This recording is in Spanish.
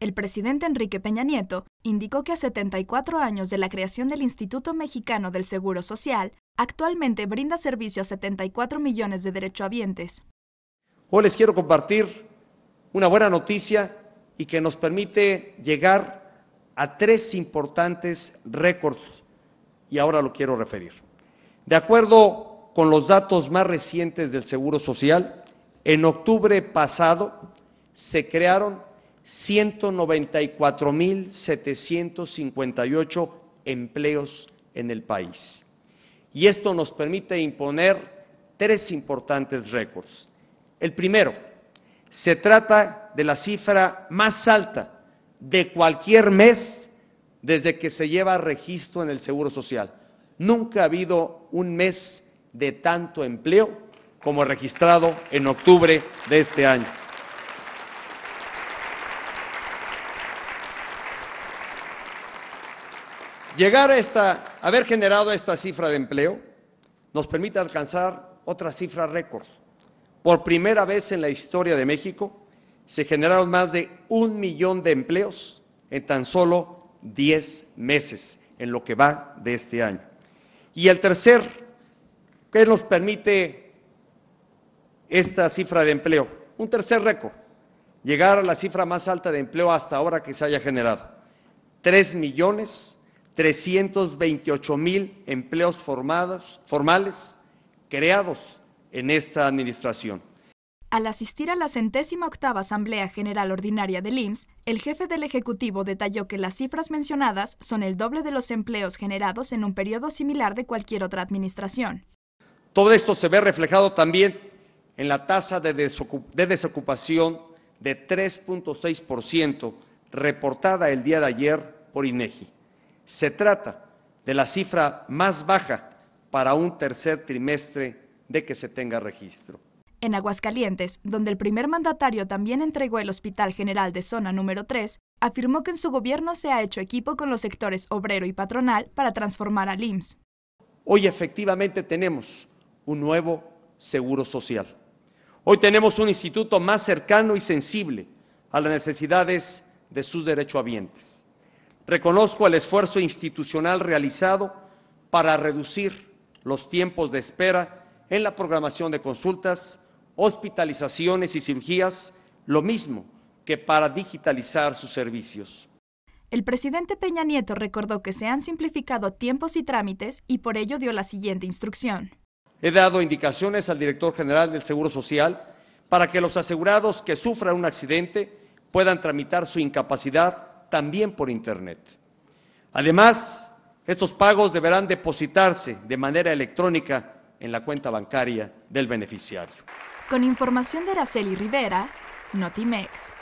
El presidente Enrique Peña Nieto indicó que a 74 años de la creación del Instituto Mexicano del Seguro Social, actualmente brinda servicio a 74 millones de derechohabientes. Hoy les quiero compartir una buena noticia y que nos permite llegar a tres importantes récords y ahora lo quiero referir. De acuerdo con los datos más recientes del Seguro Social, en octubre pasado se crearon 194.758 empleos en el país. Y esto nos permite imponer tres importantes récords. El primero, se trata de la cifra más alta de cualquier mes desde que se lleva registro en el Seguro Social. Nunca ha habido un mes de tanto empleo como registrado en octubre de este año. Llegar a esta, haber generado esta cifra de empleo nos permite alcanzar otra cifra récord. Por primera vez en la historia de México se generaron más de un millón de empleos en tan solo 10 meses, en lo que va de este año. Y el tercer, ¿qué nos permite esta cifra de empleo? Un tercer récord, llegar a la cifra más alta de empleo hasta ahora que se haya generado, 3 millones 328 mil empleos formados, formales creados en esta administración. Al asistir a la centésima octava Asamblea General Ordinaria del IMSS, el jefe del Ejecutivo detalló que las cifras mencionadas son el doble de los empleos generados en un periodo similar de cualquier otra administración. Todo esto se ve reflejado también en la tasa de, desocupación de 3.6% reportada el día de ayer por INEGI. Se trata de la cifra más baja para un tercer trimestre de que se tenga registro. En Aguascalientes, donde el primer mandatario también entregó el Hospital General de Zona número 3, afirmó que en su gobierno se ha hecho equipo con los sectores obrero y patronal para transformar al IMSS. Hoy efectivamente tenemos un nuevo seguro social. Hoy tenemos un instituto más cercano y sensible a las necesidades de sus derechohabientes. Reconozco el esfuerzo institucional realizado para reducir los tiempos de espera en la programación de consultas, hospitalizaciones y cirugías, lo mismo que para digitalizar sus servicios. El presidente Peña Nieto recordó que se han simplificado tiempos y trámites y por ello dio la siguiente instrucción. He dado indicaciones al director general del Seguro Social para que los asegurados que sufran un accidente puedan tramitar su incapacidad también por Internet. Además, estos pagos deberán depositarse de manera electrónica en la cuenta bancaria del beneficiario. Con información de Araceli Rivera, Notimex.